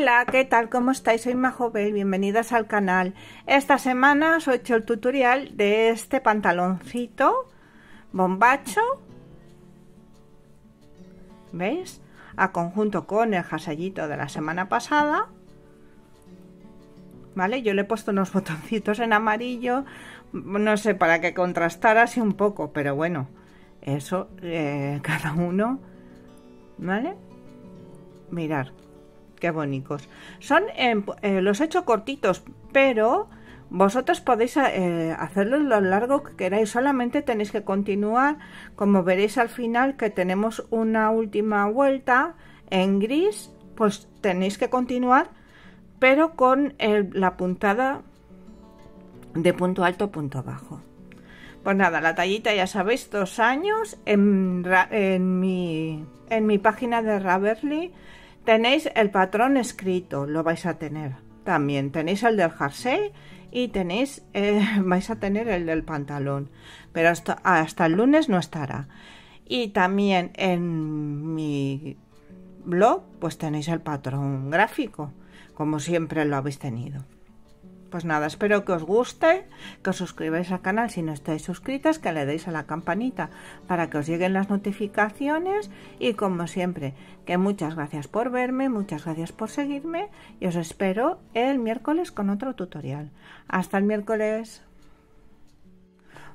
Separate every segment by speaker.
Speaker 1: Hola, ¿qué tal? ¿Cómo estáis? Soy Majobel, bienvenidas al canal. Esta semana os he hecho el tutorial de este pantaloncito bombacho. ¿Veis? A conjunto con el jasallito de la semana pasada. ¿Vale? Yo le he puesto unos botoncitos en amarillo, no sé, para que contrastara así un poco, pero bueno, eso eh, cada uno, ¿vale? Mirar, Qué bonitos. Son em, eh, los he hecho cortitos, pero vosotros podéis eh, hacerlo lo largo que queráis, solamente tenéis que continuar, como veréis al final que tenemos una última vuelta en gris, pues tenéis que continuar, pero con la puntada de punto alto, punto bajo. Pues nada, la tallita ya sabéis, dos años en, en, mi, en mi página de Raverly Tenéis el patrón escrito, lo vais a tener. También tenéis el del jersey y tenéis, eh, vais a tener el del pantalón. Pero hasta, hasta el lunes no estará. Y también en mi blog, pues tenéis el patrón gráfico, como siempre lo habéis tenido. Pues nada, espero que os guste, que os suscribáis al canal si no estáis suscritas, que le deis a la campanita para que os lleguen las notificaciones y como siempre, que muchas gracias por verme, muchas gracias por seguirme y os espero el miércoles con otro tutorial. Hasta el miércoles.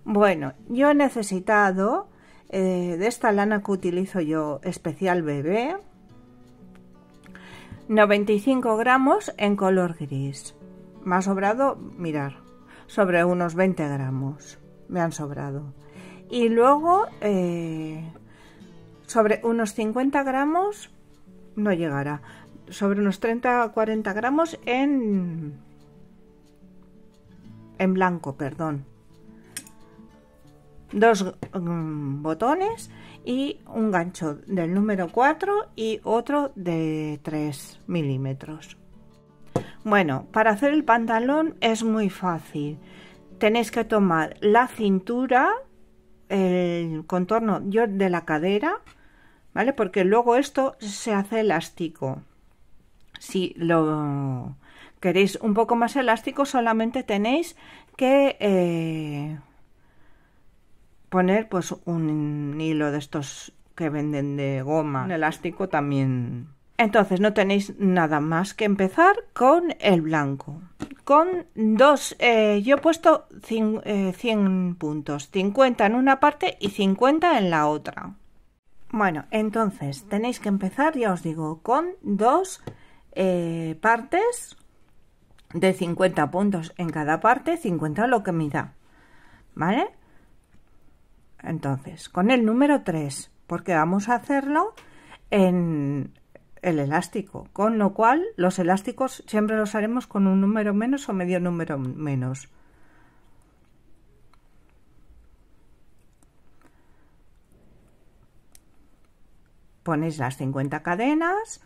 Speaker 1: Bueno, yo he necesitado eh, de esta lana que utilizo yo especial bebé 95 gramos en color gris. Me ha sobrado, mirar, sobre unos 20 gramos. Me han sobrado. Y luego, eh, sobre unos 50 gramos, no llegará. Sobre unos 30 40 gramos en, en blanco, perdón. Dos mm, botones y un gancho del número 4 y otro de 3 milímetros. Bueno, para hacer el pantalón es muy fácil. Tenéis que tomar la cintura, el contorno de la cadera, ¿vale? Porque luego esto se hace elástico. Si lo queréis un poco más elástico, solamente tenéis que eh, poner pues un hilo de estos que venden de goma. Un elástico también entonces no tenéis nada más que empezar con el blanco. Con dos, eh, yo he puesto 100 eh, puntos, 50 en una parte y 50 en la otra. Bueno, entonces tenéis que empezar, ya os digo, con dos eh, partes de 50 puntos en cada parte, 50 lo que me da. ¿Vale? Entonces, con el número 3, porque vamos a hacerlo en, el elástico, con lo cual los elásticos siempre los haremos con un número menos o medio número menos. Ponéis las 50 cadenas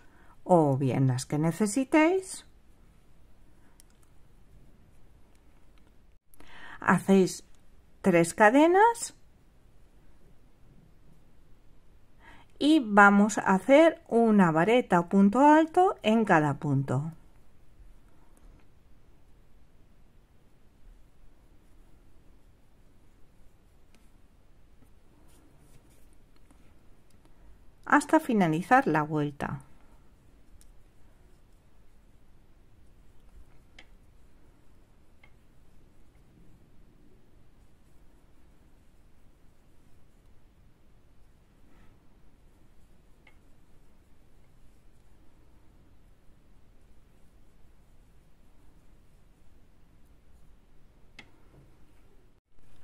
Speaker 1: o bien las que necesitéis. Hacéis tres cadenas y vamos a hacer una vareta punto alto en cada punto. hasta finalizar la vuelta.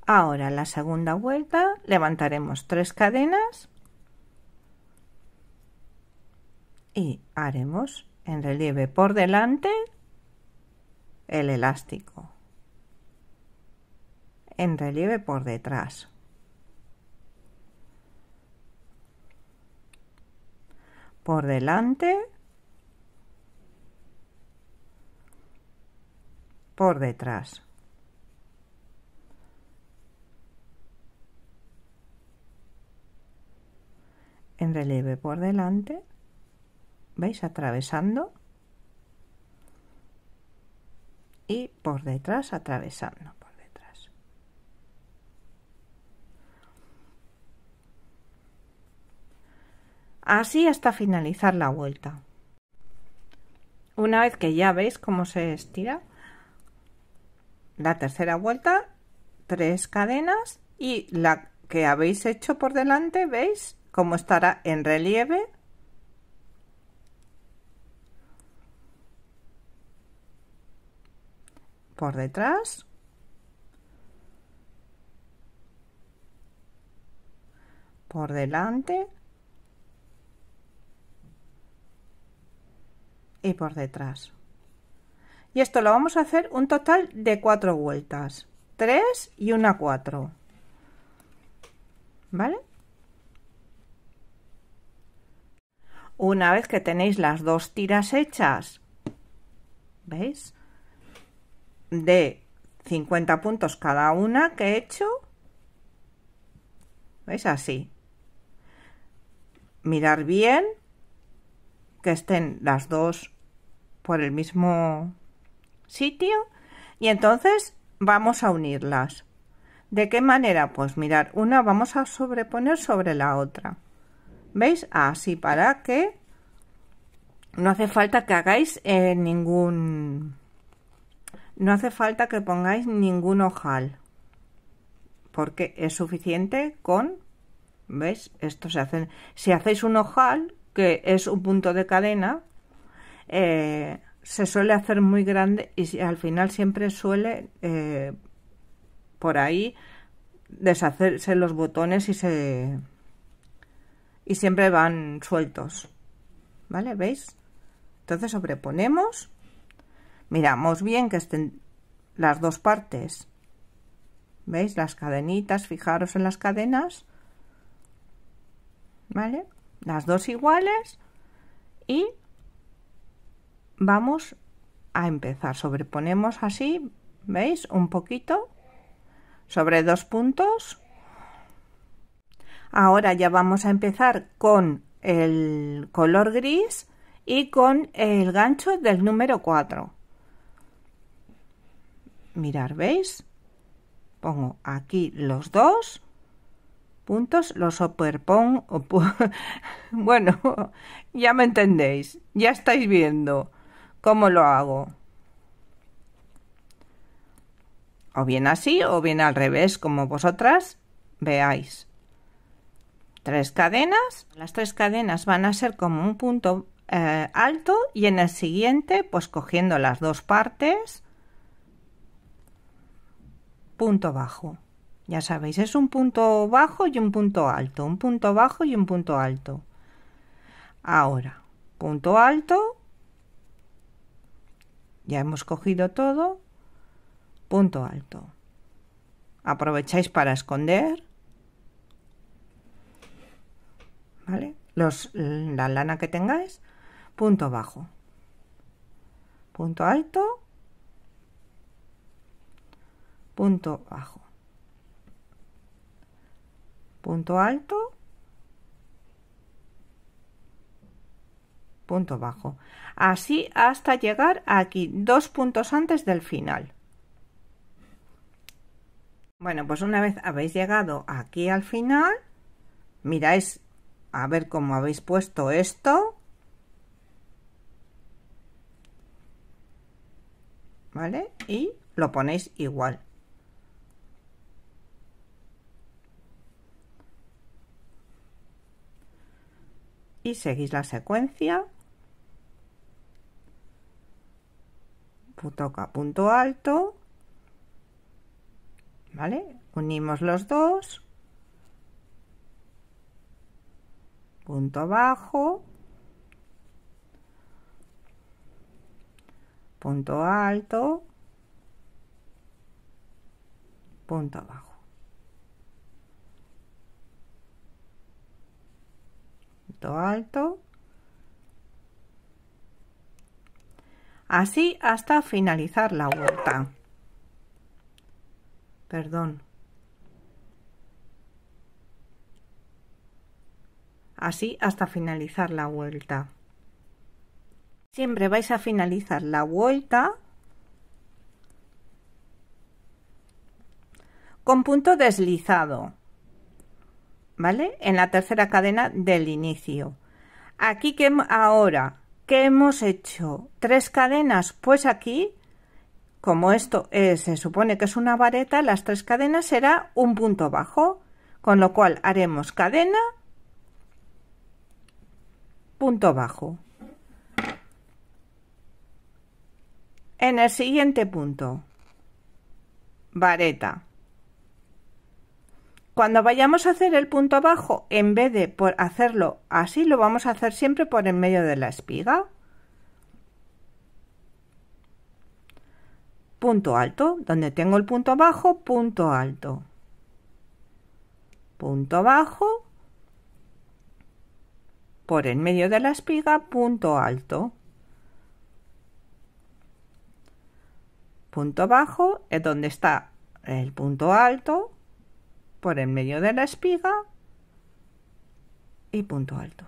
Speaker 1: Ahora en la segunda vuelta levantaremos tres cadenas y haremos en relieve por delante el elástico, en relieve por detrás. Por delante, por detrás. en relieve por delante, veis atravesando y por detrás atravesando por detrás. Así hasta finalizar la vuelta. Una vez que ya veis cómo se estira, la tercera vuelta, tres cadenas y la que habéis hecho por delante, veis como estará en relieve. Por detrás. Por delante. Y por detrás. Y esto lo vamos a hacer un total de cuatro vueltas. tres y una cuatro, ¿Vale? Una vez que tenéis las dos tiras hechas, ¿veis? De 50 puntos cada una que he hecho, ¿veis? Así. Mirar bien que estén las dos por el mismo sitio y entonces vamos a unirlas. ¿De qué manera? Pues mirar, una vamos a sobreponer sobre la otra. ¿Veis? Así para que no hace falta que hagáis eh, ningún... No hace falta que pongáis ningún ojal. Porque es suficiente con... ¿Veis? Esto se hace... Si hacéis un ojal, que es un punto de cadena, eh, se suele hacer muy grande y al final siempre suele eh, por ahí deshacerse los botones y se y siempre van sueltos. ¿Vale? ¿Veis? Entonces sobreponemos, miramos bien que estén las dos partes. ¿Veis? Las cadenitas, fijaros en las cadenas. ¿Vale? Las dos iguales y vamos a empezar. Sobreponemos así, ¿veis? Un poquito sobre dos puntos Ahora ya vamos a empezar con el color gris y con el gancho del número 4. Mirar, ¿veis? Pongo aquí los dos puntos, los superpongo. bueno, ya me entendéis, ya estáis viendo cómo lo hago. O bien así o bien al revés, como vosotras veáis tres cadenas. Las tres cadenas van a ser como un punto eh, alto y en el siguiente pues cogiendo las dos partes punto bajo. Ya sabéis, es un punto bajo y un punto alto, un punto bajo y un punto alto. Ahora, punto alto, ya hemos cogido todo, punto alto. Aprovecháis para esconder ¿vale? Los, la lana que tengáis, punto bajo, punto alto, punto bajo, punto alto, punto bajo. Así hasta llegar aquí, dos puntos antes del final. Bueno, pues una vez habéis llegado aquí al final, miráis a ver cómo habéis puesto esto. ¿Vale? Y lo ponéis igual. Y seguís la secuencia. Toca punto alto. ¿Vale? Unimos los dos. punto abajo, punto alto, punto abajo. Punto alto. Así hasta finalizar la vuelta. Perdón, así hasta finalizar la vuelta. Siempre vais a finalizar la vuelta con punto deslizado, ¿vale? En la tercera cadena del inicio. Aquí que ahora que hemos hecho tres cadenas, pues aquí, como esto eh, se supone que es una vareta, las tres cadenas será un punto bajo, con lo cual haremos cadena punto bajo. En el siguiente punto, vareta. Cuando vayamos a hacer el punto bajo, en vez de por hacerlo así, lo vamos a hacer siempre por en medio de la espiga. Punto alto, donde tengo el punto bajo, punto alto. Punto bajo, por en medio de la espiga, punto alto. Punto bajo es donde está el punto alto, por en medio de la espiga y punto alto.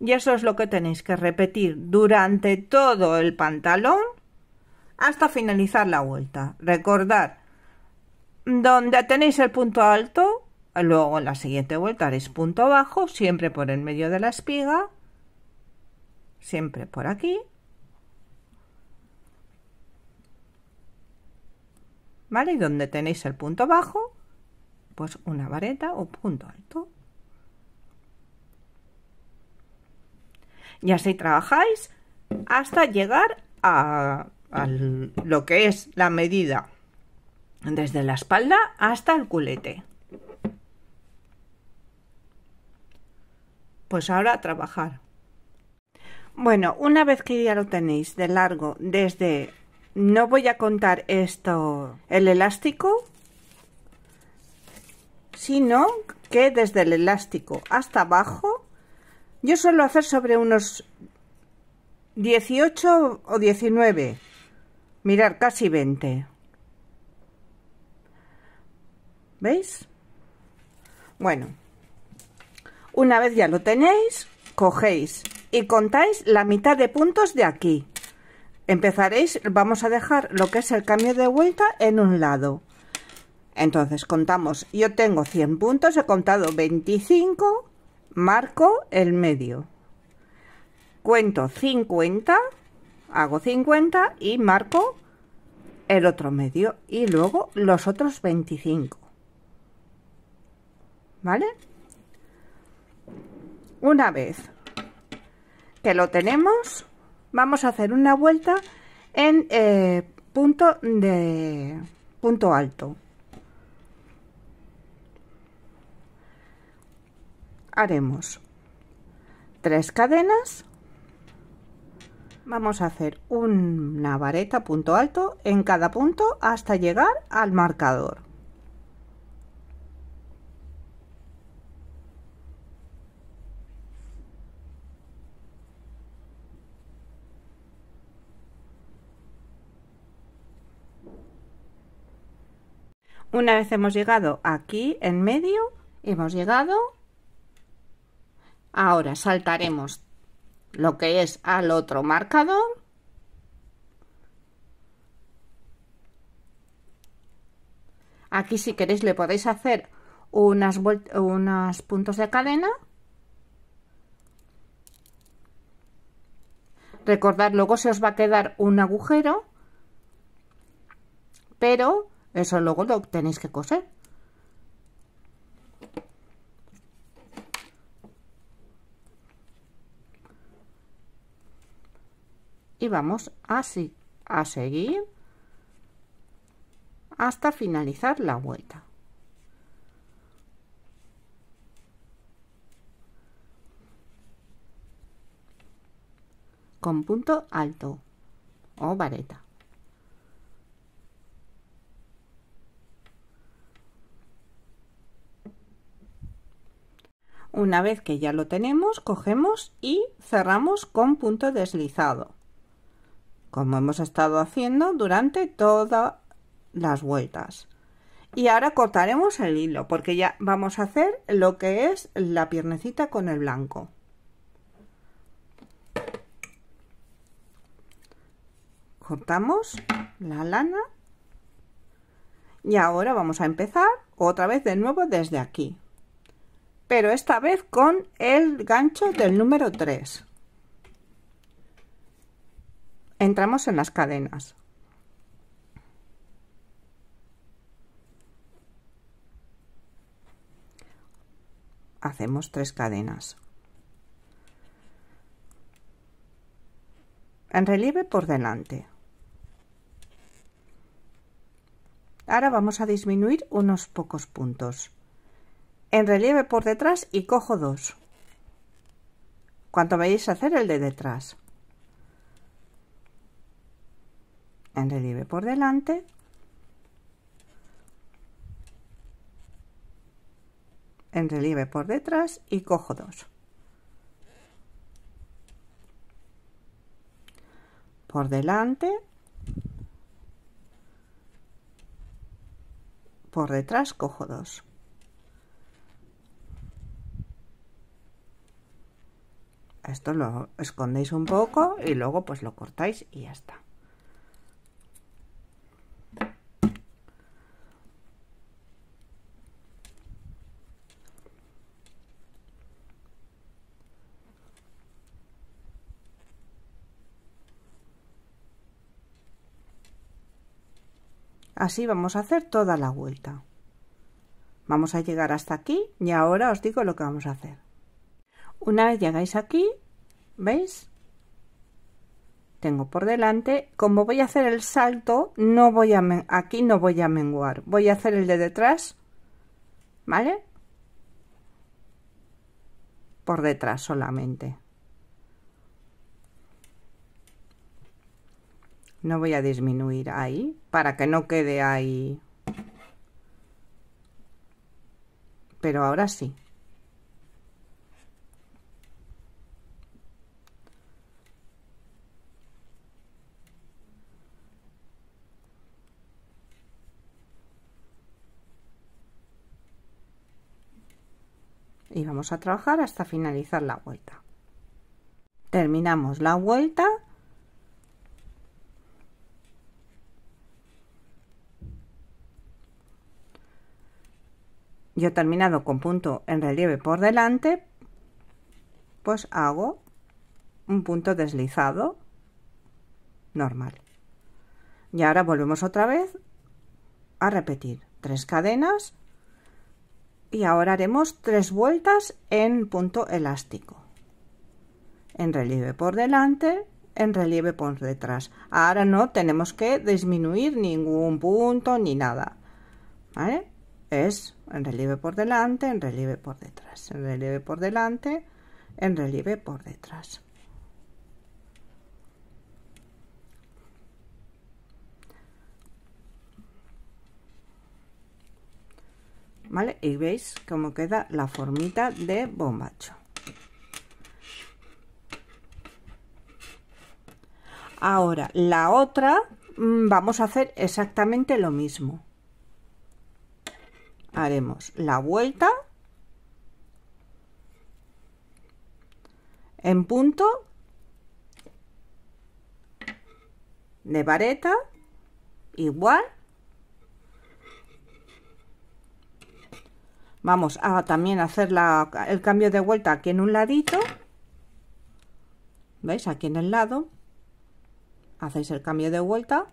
Speaker 1: Y eso es lo que tenéis que repetir durante todo el pantalón hasta finalizar la vuelta. recordar donde tenéis el punto alto, Luego en la siguiente vuelta haréis punto bajo, siempre por el medio de la espiga, siempre por aquí. ¿Vale? Y donde tenéis el punto bajo, pues una vareta o punto alto. Y así trabajáis hasta llegar a, a lo que es la medida desde la espalda hasta el culete. Pues ahora a trabajar. Bueno, una vez que ya lo tenéis de largo desde... No voy a contar esto, el elástico, sino que desde el elástico hasta abajo, yo suelo hacer sobre unos 18 o 19, mirar casi 20. ¿Veis? Bueno, una vez ya lo tenéis, cogéis y contáis la mitad de puntos de aquí. Empezaréis, vamos a dejar lo que es el cambio de vuelta en un lado. Entonces contamos, yo tengo 100 puntos, he contado 25, marco el medio. Cuento 50, hago 50 y marco el otro medio y luego los otros 25. ¿Vale? una vez que lo tenemos, vamos a hacer una vuelta en eh, punto de punto alto. Haremos tres cadenas. Vamos a hacer una vareta punto alto en cada punto hasta llegar al marcador. Una vez hemos llegado aquí en medio, hemos llegado. Ahora saltaremos lo que es al otro marcador. Aquí si queréis le podéis hacer unas, unos puntos de cadena. Recordad, luego se os va a quedar un agujero, pero eso luego lo tenéis que coser. Y vamos así a seguir hasta finalizar la vuelta. Con punto alto o vareta. Una vez que ya lo tenemos, cogemos y cerramos con punto deslizado, como hemos estado haciendo durante todas las vueltas. Y ahora cortaremos el hilo, porque ya vamos a hacer lo que es la piernecita con el blanco. Cortamos la lana y ahora vamos a empezar otra vez de nuevo desde aquí pero esta vez con el gancho del número 3 entramos en las cadenas hacemos tres cadenas en relieve por delante ahora vamos a disminuir unos pocos puntos en relieve por detrás y cojo dos. Cuando veis a hacer el de detrás. En relieve por delante. En relieve por detrás y cojo dos. Por delante. Por detrás cojo dos. Esto lo escondéis un poco y luego pues lo cortáis y ya está. Así vamos a hacer toda la vuelta. Vamos a llegar hasta aquí y ahora os digo lo que vamos a hacer. Una vez llegáis aquí, ¿veis? Tengo por delante, como voy a hacer el salto, no voy a aquí no voy a menguar, voy a hacer el de detrás, ¿vale? Por detrás solamente. No voy a disminuir ahí para que no quede ahí. Pero ahora sí, y vamos a trabajar hasta finalizar la vuelta terminamos la vuelta yo he terminado con punto en relieve por delante pues hago un punto deslizado normal y ahora volvemos otra vez a repetir tres cadenas y ahora haremos tres vueltas en punto elástico en relieve por delante en relieve por detrás ahora no tenemos que disminuir ningún punto ni nada es en relieve por delante en relieve por detrás en relieve por delante en relieve por detrás ¿vale? Y veis cómo queda la formita de bombacho. Ahora, la otra mm, vamos a hacer exactamente lo mismo. Haremos la vuelta en punto de vareta igual vamos a también hacer el cambio de vuelta aquí en un ladito veis aquí en el lado hacéis el cambio de vuelta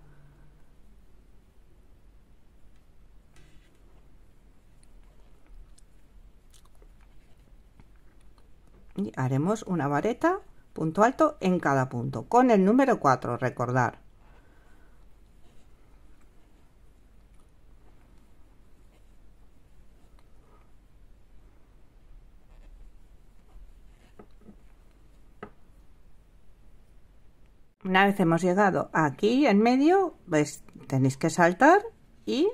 Speaker 1: y haremos una vareta punto alto en cada punto con el número 4 recordar Una vez hemos llegado aquí en medio, pues, tenéis que saltar y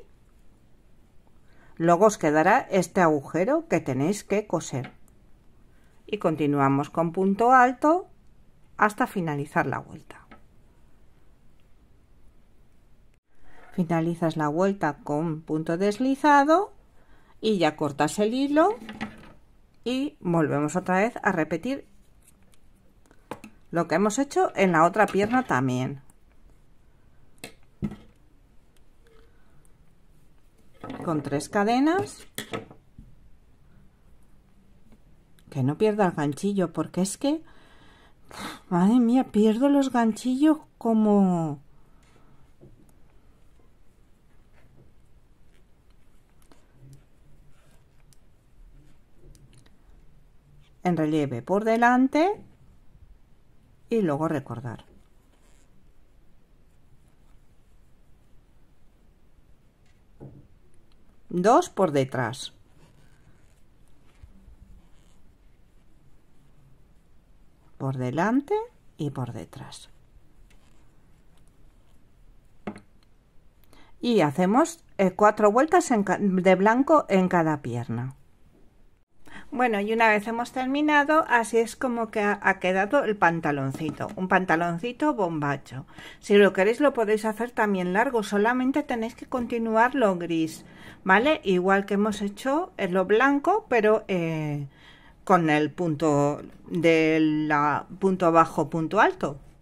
Speaker 1: luego os quedará este agujero que tenéis que coser. Y continuamos con punto alto hasta finalizar la vuelta. finalizas la vuelta con punto deslizado y ya cortas el hilo y volvemos otra vez a repetir lo que hemos hecho en la otra pierna también con tres cadenas que no pierda el ganchillo porque es que madre mía pierdo los ganchillos como en relieve por delante y luego recordar. Dos por detrás. Por delante y por detrás. Y hacemos eh, cuatro vueltas de blanco en cada pierna. Bueno, y una vez hemos terminado, así es como que ha quedado el pantaloncito, un pantaloncito bombacho. Si lo queréis lo podéis hacer también largo, solamente tenéis que continuar lo gris, ¿vale? Igual que hemos hecho en lo blanco, pero eh, con el punto del punto bajo, punto alto.